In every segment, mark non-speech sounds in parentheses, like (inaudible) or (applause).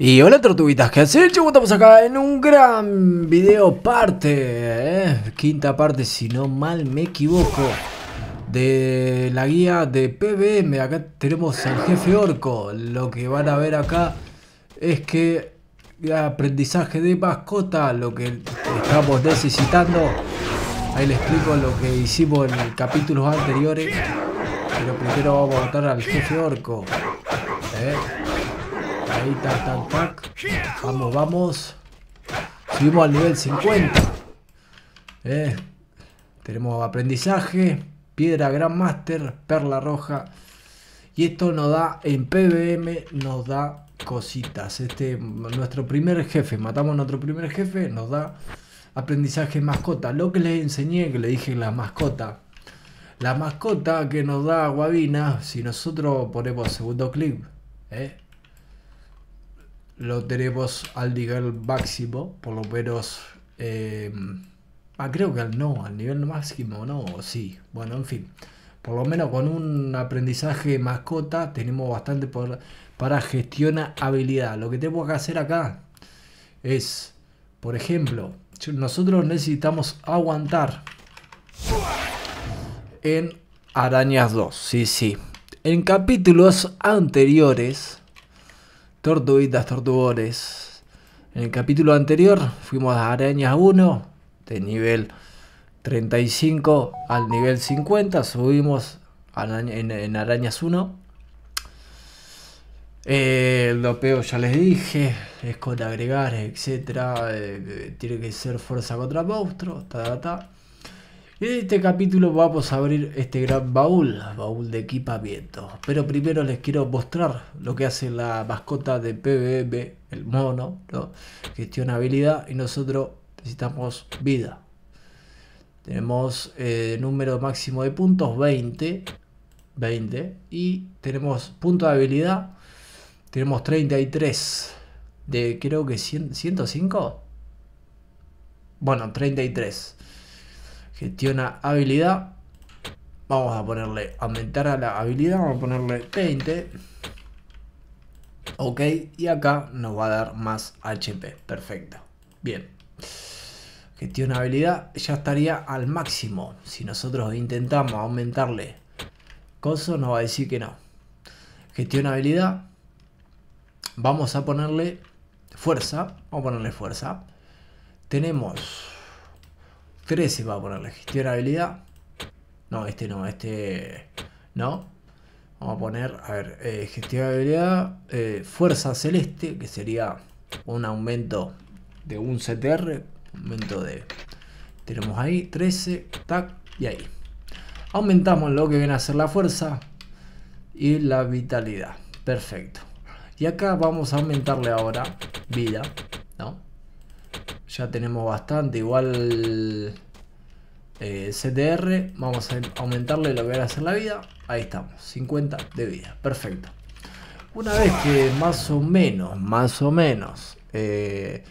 Y hola tortuguitas, ¿qué haces? Chico, estamos acá en un gran video parte, eh, quinta parte si no mal me equivoco, de la guía de PBM. Acá tenemos al jefe orco, lo que van a ver acá es que aprendizaje de mascota, lo que estamos necesitando. Ahí les explico lo que hicimos en capítulos anteriores, pero primero vamos a matar al jefe orco. Eh. Ahí está, tan, pack. Vamos, vamos. Subimos al nivel 50. Eh, tenemos aprendizaje, piedra master, perla roja. Y esto nos da, en PBM, nos da cositas. Este, nuestro primer jefe, matamos a nuestro primer jefe, nos da aprendizaje mascota. Lo que les enseñé, que le dije la mascota. La mascota que nos da guabina si nosotros ponemos segundo clip, ¿eh? lo tenemos al nivel máximo, por lo menos... Eh, ah, creo que al no, al nivel máximo no, sí. Bueno, en fin. Por lo menos con un aprendizaje mascota tenemos bastante para gestionar habilidad. Lo que tengo que hacer acá es, por ejemplo, nosotros necesitamos aguantar en Arañas 2. Sí, sí. En capítulos anteriores Tortuguitas Tortugores. En el capítulo anterior fuimos a Arañas 1, de nivel 35 al nivel 50, subimos en, Arañas 1. el eh, dopeo ya les dije, es con agregar, etc. Eh, tiene que ser fuerza contra monstruos, ta, ta, ta. Y en este capítulo vamos a abrir este gran baúl, baúl de equipamiento. Pero primero les quiero mostrar lo que hace la mascota de PBM, el mono, Gestiona habilidad y nosotros necesitamos vida. Tenemos eh, número máximo de puntos, 20. 20. Y tenemos punto de habilidad. Tenemos 33. De creo que 105. Bueno, 33. Gestiona habilidad. Vamos a ponerle aumentar a la habilidad. Vamos a ponerle 20. Ok, y acá nos va a dar más HP. Perfecto. Bien. gestiona habilidad ya estaría al máximo. Si nosotros intentamos aumentarle coso, nos va a decir que no. gestiona habilidad Vamos a ponerle fuerza. Vamos a ponerle fuerza. Tenemos 13 va gestión de habilidad No, este no, este no. Vamos a poner, a ver, eh, gestión de habilidad eh, fuerza celeste, que sería un aumento de un CTR, aumento de... Tenemos ahí 13, tac, y ahí. Aumentamos lo que viene a ser la fuerza y la vitalidad. Perfecto. Y acá vamos a aumentarle ahora vida, ¿no? Ya tenemos bastante. Igual eh, CTR. Vamos a aumentarle lo que va a hacer la vida. Ahí estamos. 50 de vida. Perfecto. Una vez que más o menos, más o menos, eh,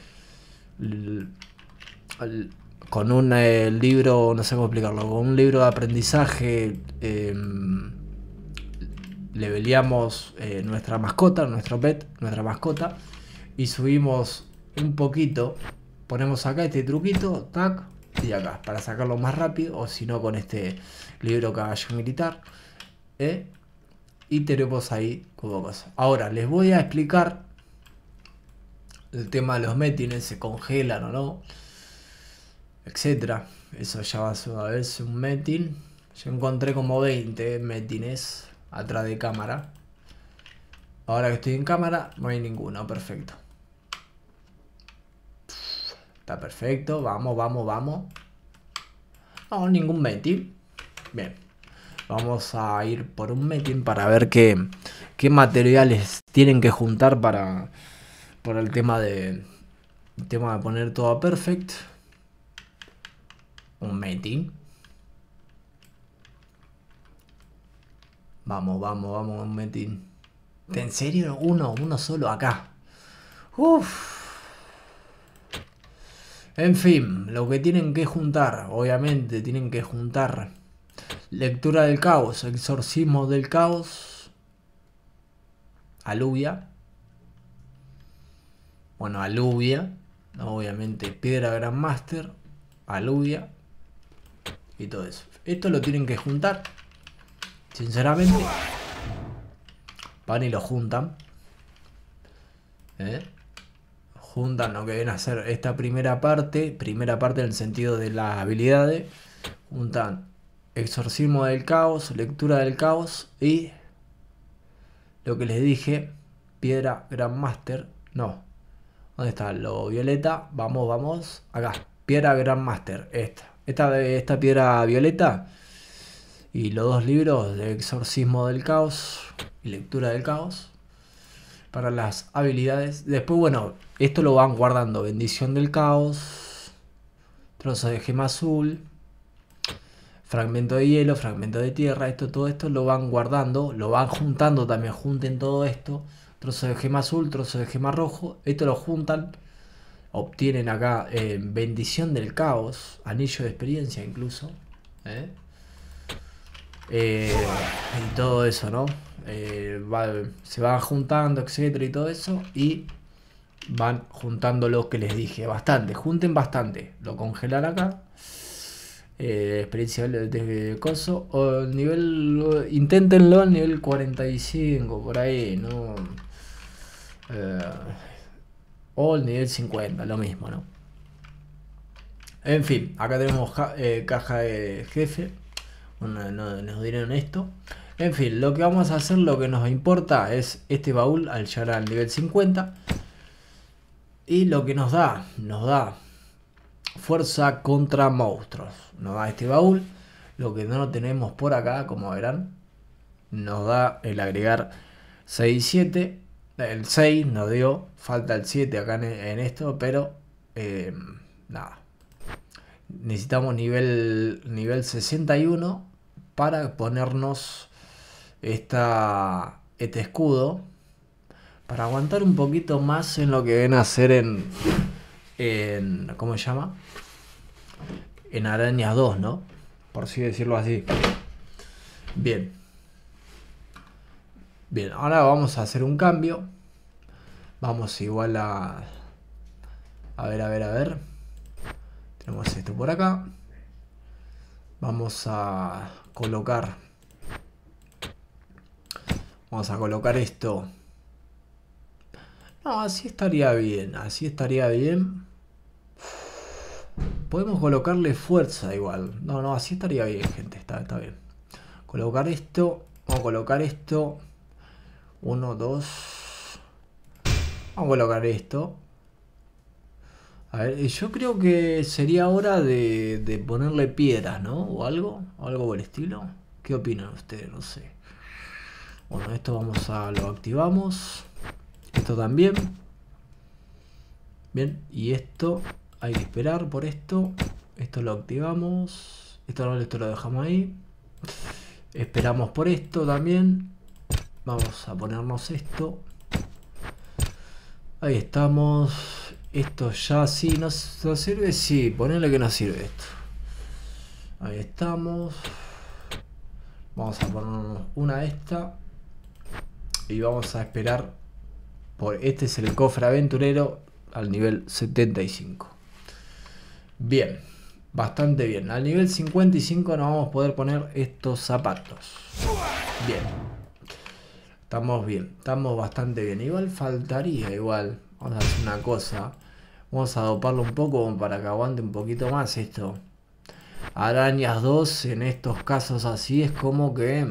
con un eh, libro, no sé cómo explicarlo, con un libro de aprendizaje em, le velíamos eh, nuestra mascota, nuestro pet, nuestra mascota, y subimos un poquito ponemos acá este truquito, tac, y acá, para sacarlo más rápido, o si no con este libro caballo militar. ¿eh? Y tenemos ahí como cosas Ahora, les voy a explicar el tema de los metines, se congelan o no, etcétera. Eso ya va a verse un metin. Yo encontré como 20 metines atrás de cámara. Ahora que estoy en cámara, no hay ninguno, perfecto. Está perfecto. Vamos, vamos, vamos. No, ningún meting. Bien. Vamos a ir por un metin para ver qué, qué materiales tienen que juntar para, para el tema de, tema de poner todo a perfect. Un meting. Vamos, vamos, vamos, un metin. ¿En serio? Uno, uno solo acá. Uff. En fin, lo que tienen que juntar, obviamente tienen que juntar lectura del caos, exorcismo del caos, aluvia, bueno, aluvia, obviamente piedra grandmaster aluvia alubia y todo eso. Esto lo tienen que juntar, sinceramente. Van y lo juntan. ¿eh? juntan lo que viene a ser esta primera parte, primera parte en el sentido de las habilidades, juntan exorcismo del caos, lectura del caos y lo que les dije, piedra gran Grandmaster, no, ¿dónde está? Lo violeta, vamos, vamos, acá, piedra Grandmaster, esta, esta, esta piedra violeta y los dos libros de exorcismo del caos y lectura del caos para las habilidades. Después, bueno, esto lo van guardando. Bendición del caos. Trozo de gema azul. Fragmento de hielo, fragmento de tierra. Esto, todo esto lo van guardando. Lo van juntando también. Junten todo esto. Trozo de gema azul, trozo de gema rojo. Esto lo juntan. Obtienen acá eh, bendición del caos. Anillo de experiencia incluso. ¿eh? eh y todo eso, ¿no? Eh, se van juntando, etcétera y todo eso, y van juntando lo que les dije, bastante, junten bastante, lo congelar acá, eh, experiencia de, de coso, o nivel, inténtenlo al nivel 45, por ahí, no, eh, o el nivel 50, lo mismo, ¿no? En fin, acá tenemos caja de jefe, nos dieron esto. En fin, lo que vamos a hacer, lo que nos importa es este baúl al llegar al nivel 50. Y lo que nos da, nos da fuerza contra monstruos. Nos da este baúl. Lo que no lo tenemos por acá, como verán, nos da el agregar 6 y 7. El 6 nos dio, falta el 7 acá en, esto, pero eh, nada. Necesitamos nivel, nivel 61 para ponernos esta, este escudo para aguantar un poquito más en lo que ven a hacer en, en ¿cómo se llama? En Arañas 2, ¿no? Por así decirlo así. Bien. Bien, ahora vamos a hacer un cambio. Vamos igual a... A ver, a ver, a ver. Tenemos esto por acá. Vamos a colocar Vamos a colocar esto. No, así estaría bien, así estaría bien. Podemos colocarle fuerza igual. No, no, así estaría bien, gente, está, bien. Colocar esto, vamos a colocar esto. Uno, dos. Vamos a colocar esto. A ver, yo creo que sería hora de, de ponerle piedras, ¿no? O algo, algo por el estilo. ¿Qué opinan ustedes? No sé. Bueno, esto vamos a lo activamos. Esto también. Bien, y esto hay que esperar por esto. Esto lo activamos. Esto esto lo dejamos ahí. Esperamos por esto también. Vamos a ponernos esto. Ahí estamos. Esto ya sí nos, sirve. Sí, ponerle que nos sirve esto. Ahí estamos. Vamos a ponernos una esta y vamos a esperar por este es el cofre aventurero al nivel 75. Bien, bastante bien. Al nivel 55 nos vamos a poder poner estos zapatos. Bien. Estamos bien, estamos bastante bien. Igual faltaría, igual. Vamos a hacer una cosa. Vamos a doparlo un poco para que aguante un poquito más esto. Arañas 2 en estos casos así es como que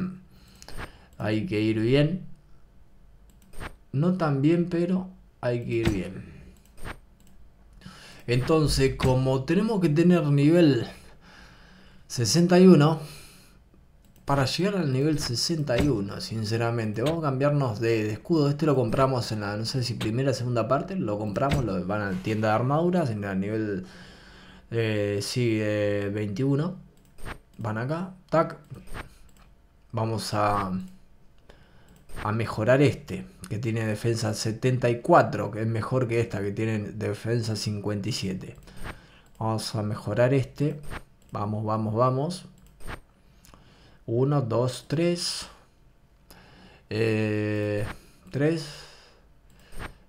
hay que ir bien no tan bien, pero hay que ir bien. Entonces, como tenemos que tener nivel 61, para llegar al nivel 61, sinceramente, vamos a cambiarnos de, escudo. Este lo compramos en la, no sé si primera segunda parte, lo compramos, lo van a la tienda de armaduras, en el nivel eh, 21. Van acá, tac. Vamos a a mejorar este, que tiene defensa 74, que es mejor que esta, que tiene defensa 57. Vamos a mejorar este. Vamos, vamos, vamos. 1, 2, 3. 3.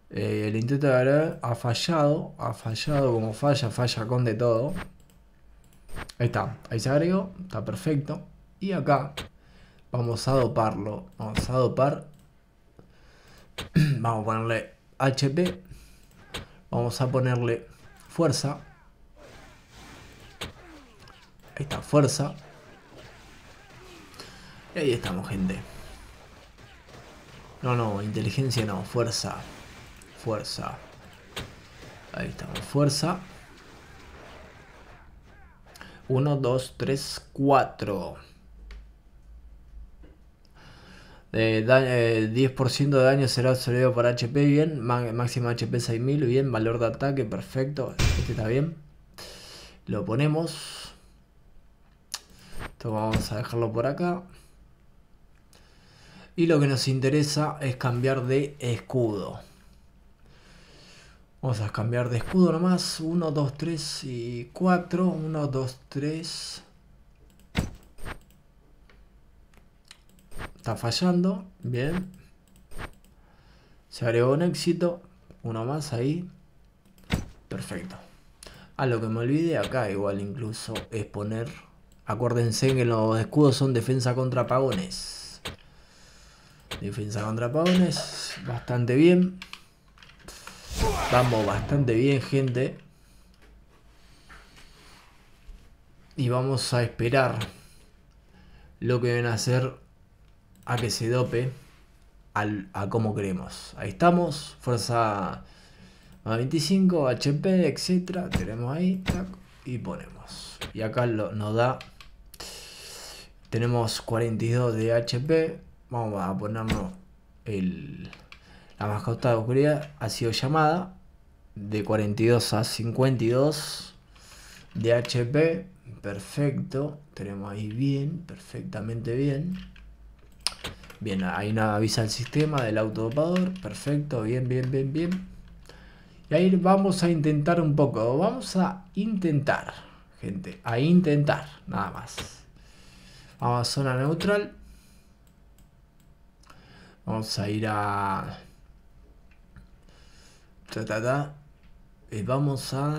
el intento de agarrar ha fallado. Ha fallado como falla, falla con de todo. Ahí está. Ahí se agregó. Está perfecto. Y acá Vamos a doparlo. Vamos a dopar. (clears throat) Vamos a ponerle HP. Vamos a ponerle fuerza. Ahí está, fuerza. Y ahí estamos, gente. No, no, inteligencia no, fuerza. Fuerza. Ahí estamos, fuerza. 1, 2, 3, 4. Eh, 10% de daño será absorbido por HP, bien. Máximo HP 6000, bien. Valor de ataque, perfecto. Este está bien. Lo ponemos. Esto vamos a dejarlo por acá. Y lo que nos interesa es cambiar de escudo. Vamos a cambiar de escudo nomás. 1, 2, 3 y 4. 1, 2, 3. está fallando. Bien. Se agregó un éxito. Uno más ahí. Perfecto. A ah, lo que me olvide acá igual incluso es poner... Acuérdense que los escudos son defensa contra pagones Defensa contra pagones Bastante bien. Vamos bastante bien, gente. Y vamos a esperar lo que ven a hacer a que se dope al, a como queremos. Ahí estamos, fuerza a 25, HP, etcétera. Tenemos ahí, y ponemos. Y acá lo, nos da, tenemos 42 de HP. Vamos a ponernos el, la mascota de oscuridad, ha sido llamada de 42 a 52 de HP. Perfecto, tenemos ahí bien, perfectamente bien. Bien, ahí nada, avisa el sistema del autodopador. Perfecto, bien, bien, bien, bien. Y ahí vamos a intentar un poco. Vamos a intentar, gente. A intentar, nada más. Vamos a zona neutral. Vamos a ir a... Ta, Y vamos a...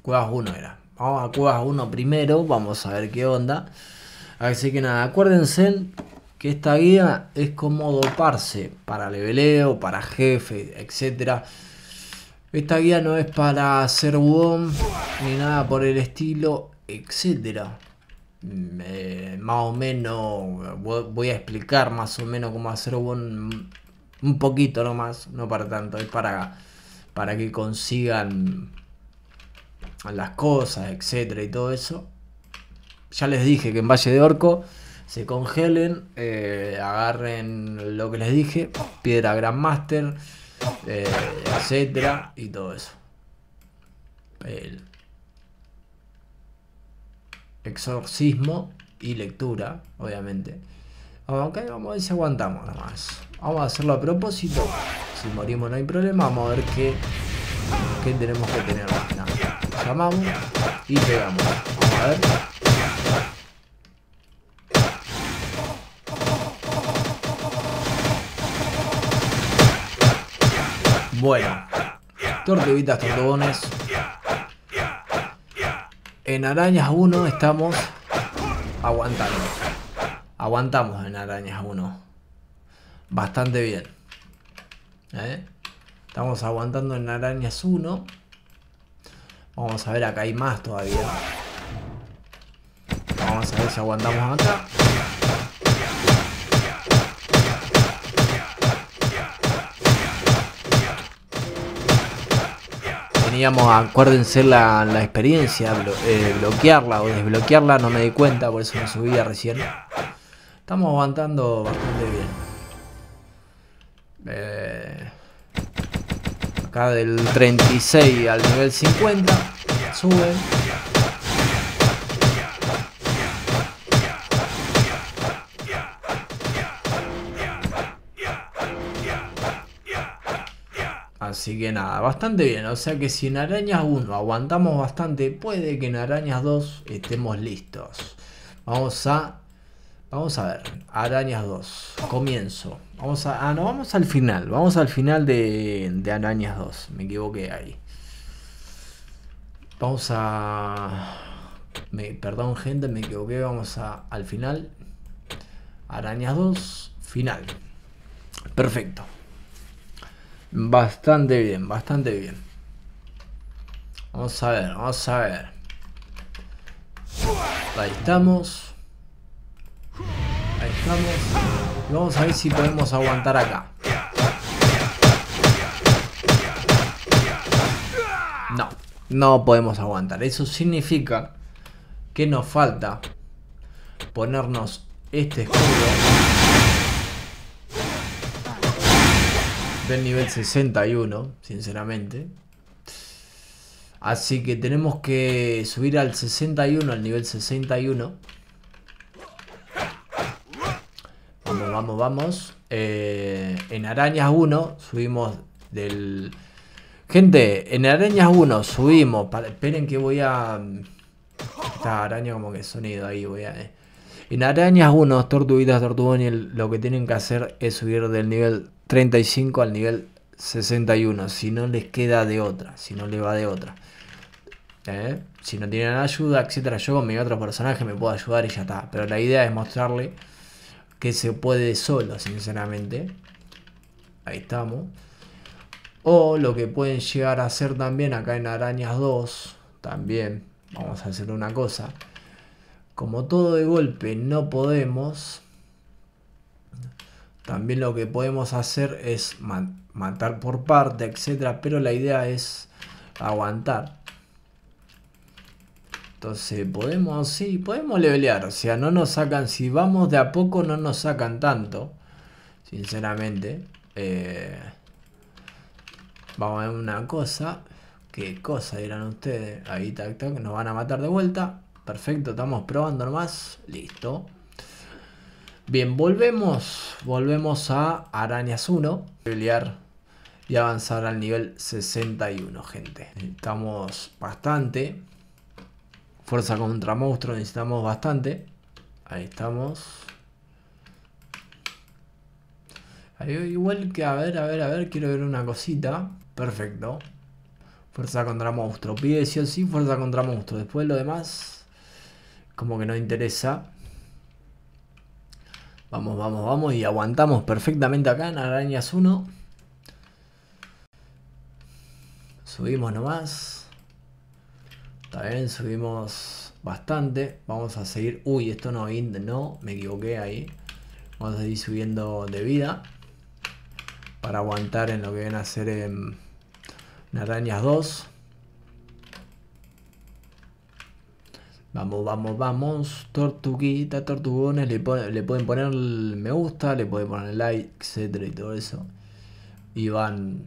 Cuevas 1 era. Vamos a Cuevas 1 primero. Vamos a ver qué onda. Así que nada, acuérdense que esta guía es como doparse para leveleo, para jefe, etc. Esta guía no es para hacer WOM ni nada por el estilo, etc. más o menos voy a explicar más o menos cómo hacer WOM un poquito nomás, no para tanto, es para, para que consigan las cosas, etcétera y todo eso ya les dije que en Valle de Orco se congelen, eh, agarren lo que les dije, piedra gran eh, etcétera, y todo eso. exorcismo y lectura, obviamente. Aunque vamos a ver si aguantamos más. Vamos a hacerlo a propósito. Si morimos no hay problema. Vamos a ver qué, tenemos que tener. Nada. Llamamos y pegamos. a ver. Bueno, tortuguitas, tortugones. En arañas 1 estamos aguantando. Aguantamos en arañas 1. Bastante bien. ¿Eh? Estamos aguantando en arañas 1. Vamos a ver, acá hay más todavía. Vamos a ver si aguantamos acá. teníamos, acuérdense la, experiencia, eh, bloquearla o desbloquearla, no me di cuenta, por eso me subía recién. Estamos aguantando bastante bien. Eh, acá del 36 al nivel 50, sube Así que nada, bastante bien. O sea que si en arañas 1 aguantamos bastante, puede que en arañas 2 estemos listos. Vamos a... Vamos a ver. Arañas 2. Comienzo. Vamos a... Ah, no, vamos al final. Vamos al final de, de arañas 2. Me equivoqué ahí. Vamos a... perdón gente, me equivoqué. Vamos a, al final. Arañas 2. Final. Perfecto. Bastante bien, bastante bien. Vamos a ver, vamos a ver. Ahí estamos. Ahí estamos. Vamos a ver si podemos aguantar acá. No, no podemos aguantar. Eso significa que nos falta ponernos este escudo. el nivel 61, sinceramente. Así que tenemos que subir al 61, al nivel 61. Vamos, vamos, vamos. Eh, en Arañas 1 subimos del... Gente, en Arañas 1 subimos... Para... esperen que voy a... Esta araña como que sonido ahí, voy a... Eh. En Arañas 1, tortuguitas, y lo que tienen que hacer es subir del nivel 35 al nivel 61. Si no les queda de otra, si no le va de otra. ¿Eh? Si no tienen ayuda, etcétera, yo con mi otro personaje me puedo ayudar y ya está. Pero la idea es mostrarle que se puede solo, sinceramente. Ahí estamos. O lo que pueden llegar a hacer también acá en Arañas 2, también vamos a hacer una cosa. Como todo de golpe no podemos, también lo que podemos hacer es matar por parte, etcétera, pero la idea es aguantar. Entonces podemos, sí, podemos levelear, o sea, no nos sacan, si vamos de a poco no nos sacan tanto, sinceramente. Eh, vamos a ver una cosa, qué cosa dirán ustedes, ahí tac tac, nos van a matar de vuelta, perfecto, estamos probando nomás, listo. Bien, volvemos, volvemos a Arañas 1. Pelear y avanzar al nivel 61, gente. Necesitamos bastante. Fuerza contra monstruo necesitamos bastante. Ahí estamos. igual que, a ver, a ver, a ver, quiero ver una cosita. Perfecto. Fuerza contra monstruo. Pide sí o sí fuerza contra monstruo. Después lo demás, como que no interesa. Vamos, vamos, vamos. Y aguantamos perfectamente acá en arañas 1. Subimos nomás. También subimos bastante. Vamos a seguir. Uy, esto no, no, me equivoqué ahí. Vamos a seguir subiendo de vida. Para aguantar en lo que viene a ser en arañas 2. Vamos, vamos, vamos. Tortuguita, tortugones. Le, le pueden poner me gusta, le pueden poner like, etcétera y todo eso. Y van,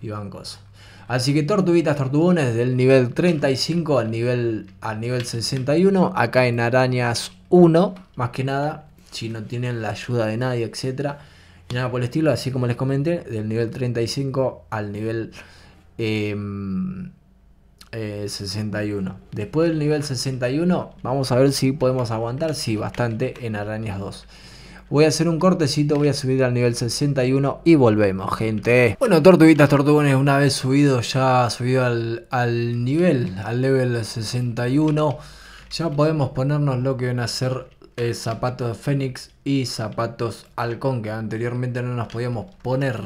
y van cosas. Así que tortuguitas, tortugones del nivel 35 al nivel, al nivel 61. Acá en arañas 1, más que nada. Si no tienen la ayuda de nadie, etcétera. Y nada por el estilo, así como les comenté, del nivel 35 al nivel... Em, 61. Eh, Después del nivel 61 vamos a ver si podemos aguantar, sí, bastante en arañas 2. Voy a hacer un cortecito, voy a subir al nivel 61 y volvemos, gente. Bueno, tortuguitas, tortugones, una vez subido, ya subido al, al nivel, al level 61, ya podemos ponernos lo que van a ser eh, zapatos Fénix y zapatos Halcón, que anteriormente no nos podíamos poner.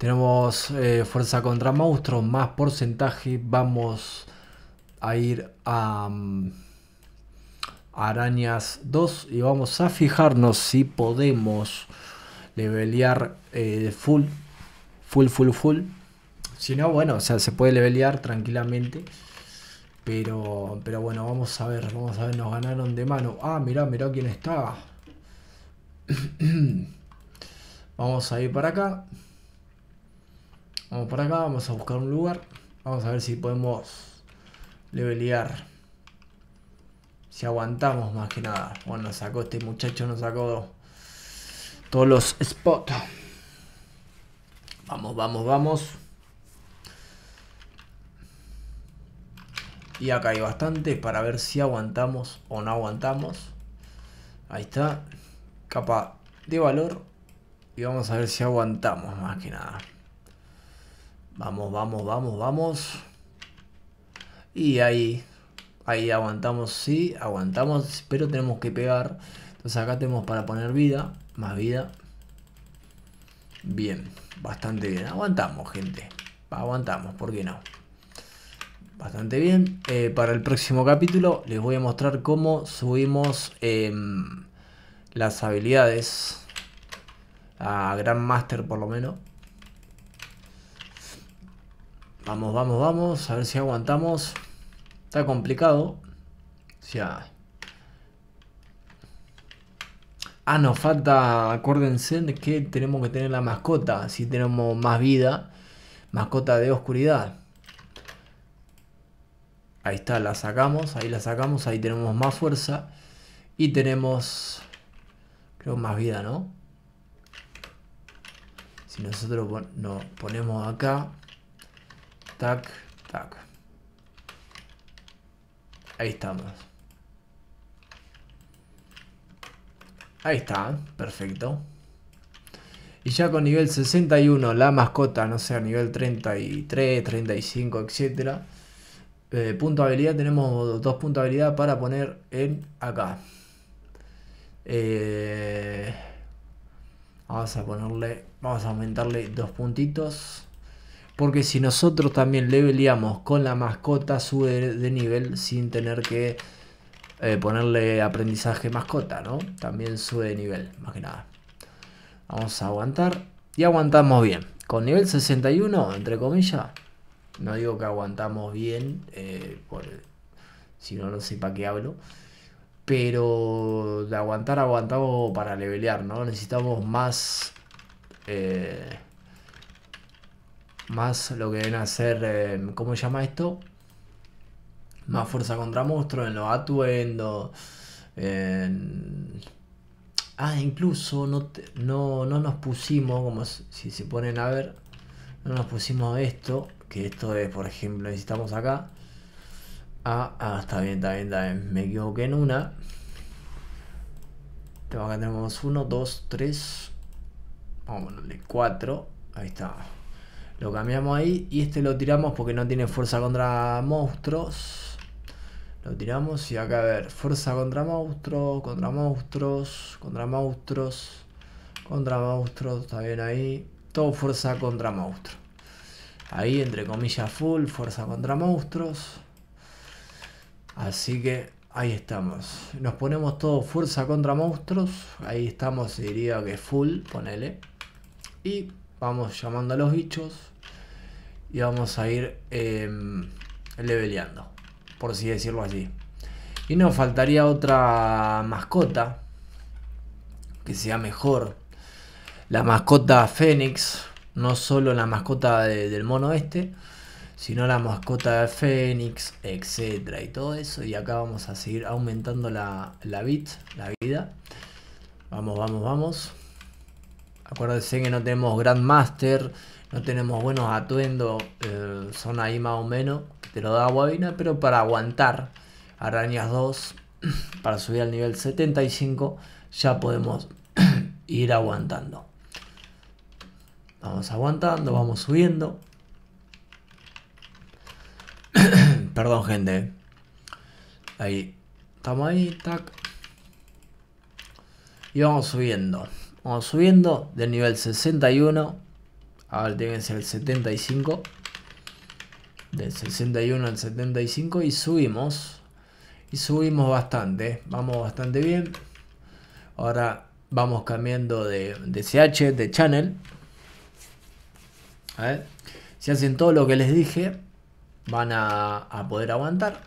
Tenemos eh, fuerza contra monstruos, más porcentaje. Vamos a ir a, mm, arañas 2 y vamos a fijarnos si podemos levelear eh, full, full, full, full. Si no, bueno, o sea, se puede levelear tranquilamente. Pero, pero bueno, vamos a ver, vamos a ver, nos ganaron de mano. Ah, mirá, mirá quién está. (coughs) vamos a ir para acá. Vamos por acá, vamos a buscar un lugar. Vamos a ver si podemos levelear. Si aguantamos más que nada. Bueno, sacó este muchacho, nos sacó todos los spots. Vamos, vamos, vamos. Y acá hay bastante para ver si aguantamos o no aguantamos. Ahí está. Capa de valor. Y vamos a ver si aguantamos más que nada. Vamos, vamos, vamos, vamos. Y ahí, ahí aguantamos, sí, aguantamos, pero tenemos que pegar. Entonces acá tenemos para poner vida, más vida. Bien, bastante bien. Aguantamos, gente. Aguantamos, ¿por qué no? Bastante bien. Eh, para el próximo capítulo les voy a mostrar cómo subimos em, las habilidades a gran Master por lo menos. Vamos, vamos, vamos. A ver si aguantamos. Está complicado. sea. Ah, nos falta, acuérdense que tenemos que tener la mascota. Si tenemos más vida. Mascota de oscuridad. Ahí está, la sacamos. Ahí la sacamos. Ahí tenemos más fuerza. Y tenemos... Creo más vida, ¿no? Si nosotros nos ponemos acá Tac, tac. Ahí estamos. Ahí está, perfecto. Y ya con nivel 61, la mascota, no sé, a nivel 33, 35, etc. punto de habilidad, tenemos dos puntos de habilidad para poner en acá. Eh, vamos a ponerle, vamos a aumentarle dos puntitos. Porque si nosotros también leveleamos con la mascota, sube de nivel sin tener que eh, ponerle aprendizaje mascota, ¿no? También sube de nivel, más que nada. Vamos a aguantar. Y aguantamos bien. Con nivel 61, entre comillas. No digo que aguantamos bien, eh, si no, no sé para qué hablo. Pero de aguantar, aguantamos para levelear, ¿no? Necesitamos más... Eh, más lo que deben hacer, eh, em, ¿cómo se llama esto? Más fuerza contra monstruos en los atuendos. Ah, incluso no, no, nos pusimos, como si se ponen a ver, no nos pusimos esto, que esto es, por ejemplo, necesitamos acá. Ah, ah está bien, está bien, está bien. Me equivoqué en una. Acá tenemos 1, 2, 3. Vamos 4. Ahí está. Lo cambiamos ahí y este lo tiramos porque no tiene fuerza contra monstruos. Lo tiramos y acá a ver, fuerza contra monstruos, contra monstruos, contra monstruos, contra monstruos, está bien ahí. Todo fuerza contra monstruos. Ahí entre comillas full, fuerza contra monstruos. Así que ahí estamos. Nos ponemos todo fuerza contra monstruos. Ahí estamos, diría que full, ponele. Y Vamos llamando a los bichos. Y vamos a ir em, leveleando. Por así decirlo así. Y nos faltaría otra mascota. Que sea mejor. La mascota Fénix. No solo la mascota del mono este. Sino la mascota de Fénix. Etcétera. Y todo eso. Y acá vamos a seguir aumentando la, la bit. La vida. Vamos, vamos, vamos. Acuérdense que no tenemos master no tenemos buenos atuendos, eh, son ahí más o menos, te lo da Guavina, pero para aguantar arañas 2, (clears throat) para subir al nivel 75, ya podemos (clears throat) ir aguantando. Vamos aguantando, vamos subiendo. (clears throat) Perdón, gente. Ahí. Estamos ahí, tac. Y vamos subiendo. Vamos subiendo del nivel 61. Ahora tiene que ser el 75. Del 61 al 75 y subimos. Y subimos bastante. Vamos bastante bien. Ahora vamos cambiando de, de CH, de channel. A ver. Si hacen todo lo que les dije, van a, a poder aguantar.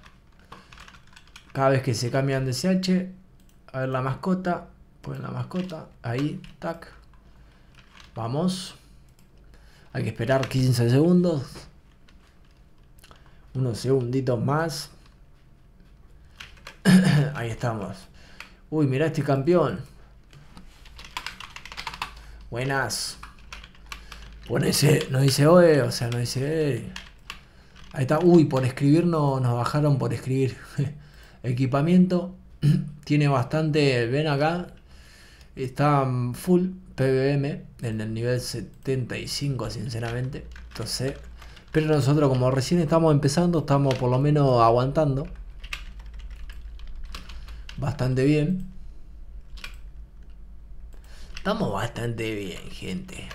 Cada vez que se cambian de CH, a ver la mascota, pues la mascota, ahí, tac. Vamos. Hay que esperar 15 segundos. Unos segunditos más. (coughs) ahí estamos. Uy, mira este campeón. Buenas. ese no dice oe, o sea, no dice e. Ahí está. Uy, por escribir nos bajaron por escribir. (laughs) Equipamiento. (coughs) Tiene bastante. Ven acá. Está full PBM en el nivel 75, sinceramente. Entonces, pero nosotros como recién estamos empezando, estamos por lo menos aguantando. Bastante bien. Estamos bastante bien, gente.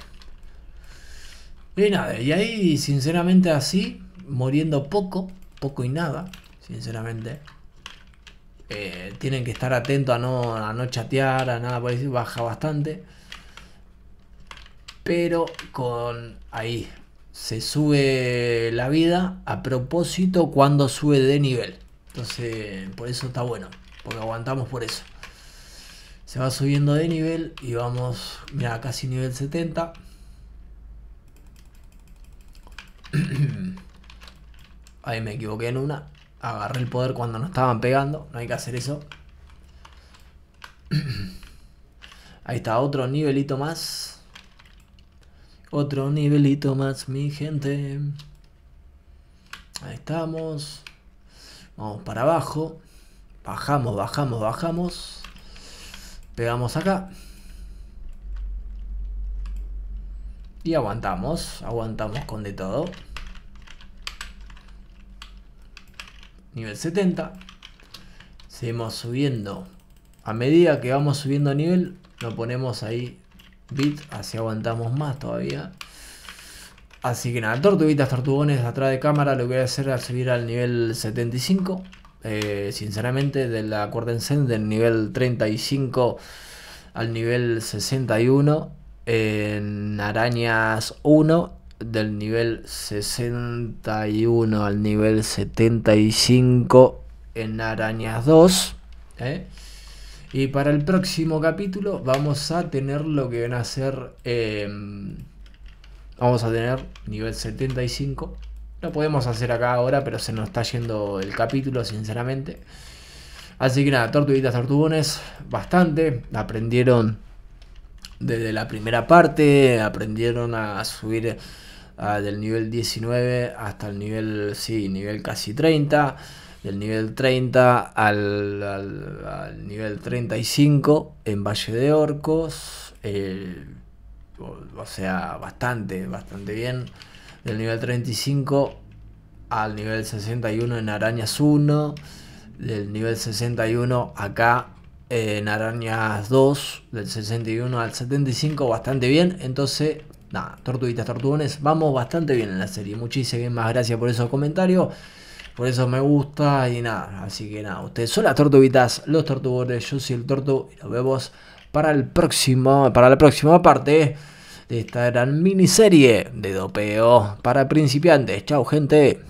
Y nada, y ahí sinceramente así, muriendo poco, poco y nada, sinceramente. Eh, tienen que estar atentos a no, a no chatear, a nada por decir, baja bastante. Pero con ahí se sube la vida a propósito cuando sube de nivel. Entonces, por eso está bueno, porque aguantamos por eso. Se va subiendo de nivel y vamos, mira, casi nivel 70. (clears throat) Ahí me equivoqué en una. Agarré el poder cuando nos estaban pegando. No hay que hacer eso. (clears throat) Ahí está, otro nivelito más. Otro nivelito más, mi gente. Ahí estamos. Vamos para abajo. Bajamos, bajamos, bajamos. Pegamos acá. Y aguantamos. Aguantamos con de todo. nivel 70. Seguimos subiendo. A medida que vamos subiendo a nivel, lo ponemos ahí bit, así aguantamos más todavía. Así que nada, tortuguitas, tortugones atrás de cámara, lo que voy a hacer es subir al nivel 75. Eh, sinceramente, de la send del nivel 35 al nivel 61 en arañas 1 del nivel 61 al nivel 75 en Arañas 2. ¿eh? Y para el próximo capítulo vamos a tener lo que van a hacer em, vamos a tener nivel 75. Lo podemos hacer acá ahora, pero se nos está yendo el capítulo, sinceramente. Así que nada, tortuguitas, tortugones, bastante. Aprendieron desde la primera parte, aprendieron a subir del nivel 19 hasta el nivel, sí, nivel casi 30, del nivel 30 al, nivel 35 en Valle de Orcos, eh, o, o sea, bastante, bastante bien, del nivel 35 al nivel 61 en Arañas 1, del nivel 61 acá en Arañas 2, del 61 al 75, bastante bien. Entonces nada, tortuguitas, tortugones, vamos bastante bien en la serie. Muchísimas gracias por esos comentarios, por esos me gusta y nada. Así que nada, ustedes son las tortuguitas, los tortugones, yo soy el tortu y nos vemos para el próximo, para la próxima parte de esta gran miniserie de dopeo para principiantes. Chao, gente.